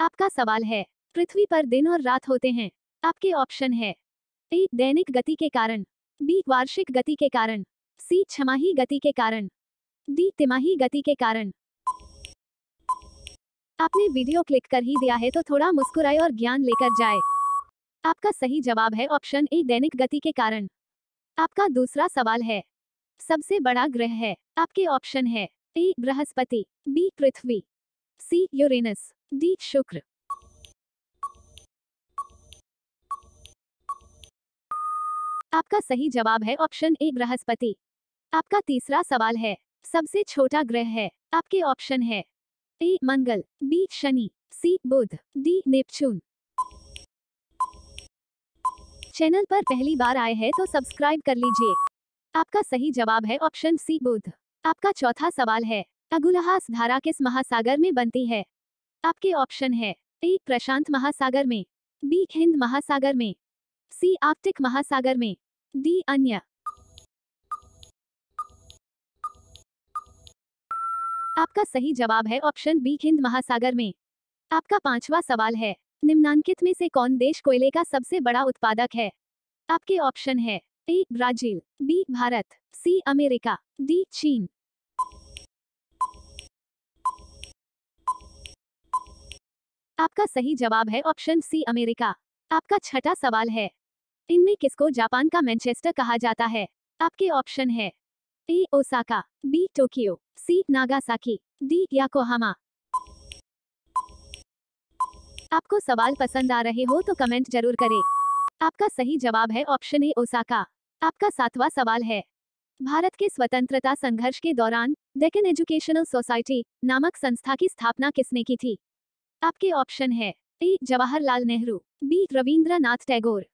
आपका सवाल है पृथ्वी पर दिन और रात होते हैं आपके ऑप्शन है ए दैनिक गति के कारण बी वार्षिक गति के कारण सी छमाही गति के कारण डी तिमाही गति के कारण आपने वीडियो क्लिक कर ही दिया है तो थोड़ा मुस्कुराए और ज्ञान लेकर जाए आपका सही जवाब है ऑप्शन ए दैनिक गति के कारण आपका दूसरा सवाल है सबसे बड़ा ग्रह है आपके ऑप्शन है ए बृहस्पति बी पृथ्वी सी यूरेनस दीप शुक्र आपका सही जवाब है ऑप्शन ए बृहस्पति आपका तीसरा सवाल है सबसे छोटा ग्रह है आपके ऑप्शन है ए मंगल बी शनि सी बुध डी नेपच्यून चैनल पर पहली बार आए हैं तो सब्सक्राइब कर लीजिए आपका सही जवाब है ऑप्शन सी बुध आपका चौथा सवाल है अगुलहास धारा किस महासागर में बनती है आपके ऑप्शन है ए प्रशांत महासागर में बी हिंद महासागर में सी आर्कटिक महासागर में डी अन्य आपका सही जवाब है ऑप्शन बी हिंद महासागर में आपका पांचवा सवाल है निम्नांकित में से कौन देश कोयले का सबसे बड़ा उत्पादक है आपके ऑप्शन है A Brazil B Bharat C America D चीन आपका सही जवाब है ऑप्शन सी अमेरिका आपका छठा सवाल है इनमें किसको जापान का मैनचेस्टर कहा जाता है आपके ऑप्शन है A Osaka B Tokyo C Nagasaki D Yokohama आपको सवाल पसंद आ रहे हो तो कमेंट जरूर करें आपका सही जवाब है ऑप्शन ए ओसाका आपका सातवां सवाल है भारत के स्वतंत्रता संघर्ष के दौरान डेकन एजुकेशनल सोसाइटी नामक संस्था की स्थापना किसने की थी आपके ऑप्शन है A Jawaharlal Nehru B Rabindranath Tagore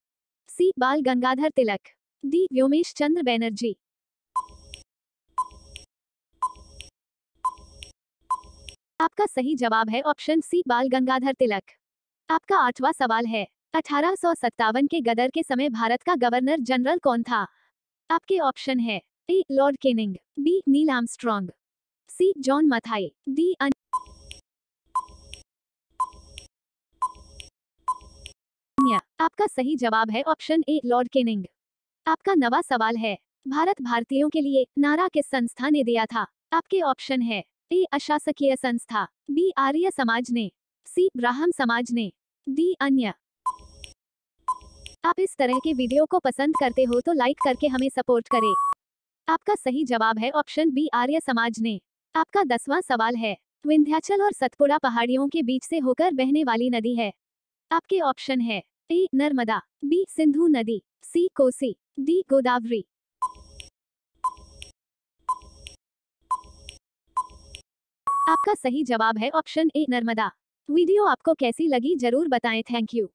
C Bal Gangadhar Tilak D Womesh Chandra Banerjee आपका सही जवाब है ऑप्शन सी बाल गंगाधर तिलक आपका आठवां सवाल है अठारह के गदर के समय भारत का गवर्नर जनरल कौन था आपके ऑप्शन है A Lord Canning B Neil Armstrong C John Mathai D आपका सही जवाब है ऑप्शन ए लॉर्ड केनिंग आपका नवा सवाल है भारत भारतीयों के लिए नारा किस संस्था ने दिया था आपके ऑप्शन है ए अशासकीय संस्था बी आर्य समाज ने सी ब्राह्म समाज ने डी अन्य आप इस तरह के वीडियो को पसंद करते हो तो लाइक करके हमें सपोर्ट करें आपका सही जवाब है ऑप्शन बी आर्य समाज ने आपका दसवां सवाल है विंध्याचल और सतपुड़ा पहाड़ियों के बीच से होकर बहने वाली नदी है आपके ऑप्शन है ए नर्मदा बी सिंधु नदी सी कोसी डी गोदावरी आपका सही जवाब है ऑप्शन ए नर्मदा वीडियो आपको कैसी लगी जरूर बताएं थैंक यू